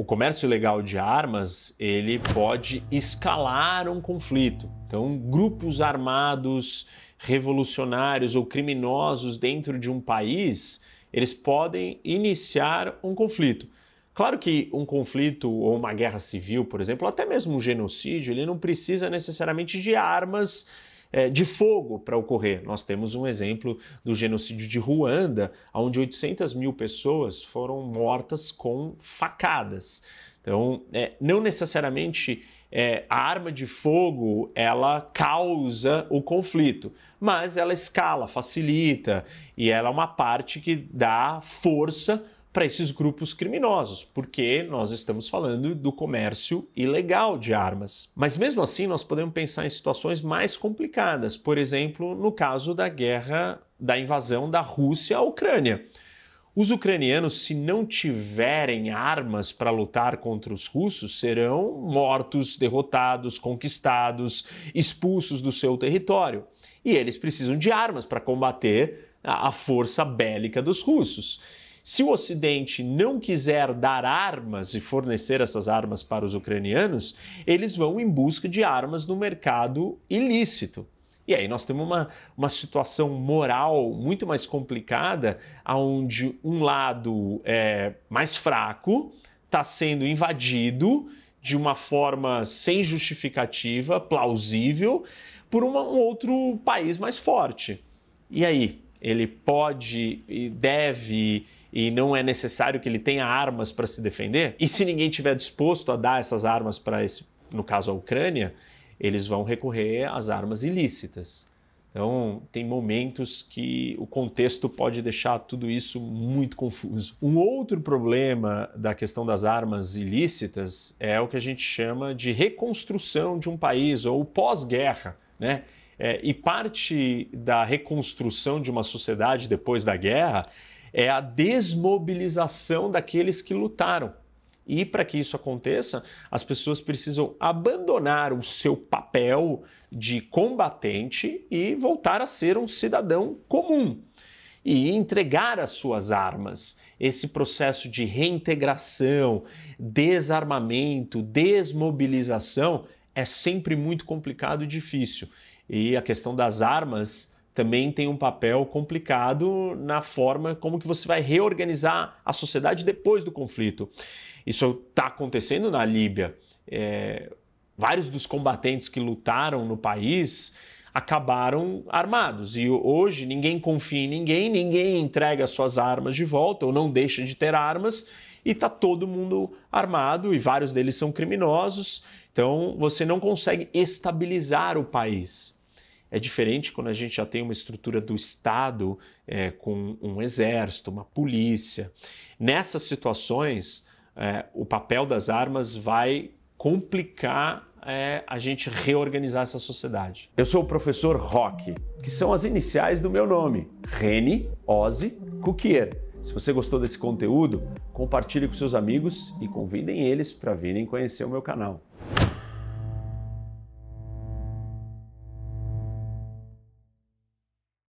o comércio ilegal de armas ele pode escalar um conflito. Então, grupos armados, revolucionários ou criminosos dentro de um país, eles podem iniciar um conflito. Claro que um conflito ou uma guerra civil, por exemplo, até mesmo um genocídio, ele não precisa necessariamente de armas eh, de fogo para ocorrer. Nós temos um exemplo do genocídio de Ruanda, onde 800 mil pessoas foram mortas com facadas. Então, eh, não necessariamente é, a arma de fogo ela causa o conflito, mas ela escala, facilita e ela é uma parte que dá força para esses grupos criminosos, porque nós estamos falando do comércio ilegal de armas. Mas mesmo assim, nós podemos pensar em situações mais complicadas, por exemplo, no caso da guerra da invasão da Rússia à Ucrânia. Os ucranianos, se não tiverem armas para lutar contra os russos, serão mortos, derrotados, conquistados, expulsos do seu território. E eles precisam de armas para combater a força bélica dos russos. Se o Ocidente não quiser dar armas e fornecer essas armas para os ucranianos, eles vão em busca de armas no mercado ilícito. E aí nós temos uma, uma situação moral muito mais complicada, onde um lado é, mais fraco está sendo invadido de uma forma sem justificativa, plausível, por uma, um outro país mais forte. E aí? Ele pode e deve e não é necessário que ele tenha armas para se defender, e se ninguém tiver disposto a dar essas armas para esse, no caso a Ucrânia, eles vão recorrer às armas ilícitas. Então, tem momentos que o contexto pode deixar tudo isso muito confuso. Um outro problema da questão das armas ilícitas é o que a gente chama de reconstrução de um país ou pós-guerra, né? É, e parte da reconstrução de uma sociedade depois da guerra é a desmobilização daqueles que lutaram. E para que isso aconteça, as pessoas precisam abandonar o seu papel de combatente e voltar a ser um cidadão comum e entregar as suas armas. Esse processo de reintegração, desarmamento, desmobilização é sempre muito complicado e difícil. E a questão das armas também tem um papel complicado na forma como que você vai reorganizar a sociedade depois do conflito. Isso está acontecendo na Líbia. É, vários dos combatentes que lutaram no país acabaram armados e hoje ninguém confia em ninguém, ninguém entrega suas armas de volta ou não deixa de ter armas e está todo mundo armado e vários deles são criminosos. Então você não consegue estabilizar o país. É diferente quando a gente já tem uma estrutura do Estado é, com um exército, uma polícia. Nessas situações, é, o papel das armas vai complicar é, a gente reorganizar essa sociedade. Eu sou o professor Rock, que são as iniciais do meu nome: Rene Ozzy Cuquier. Se você gostou desse conteúdo, compartilhe com seus amigos e convidem eles para virem conhecer o meu canal.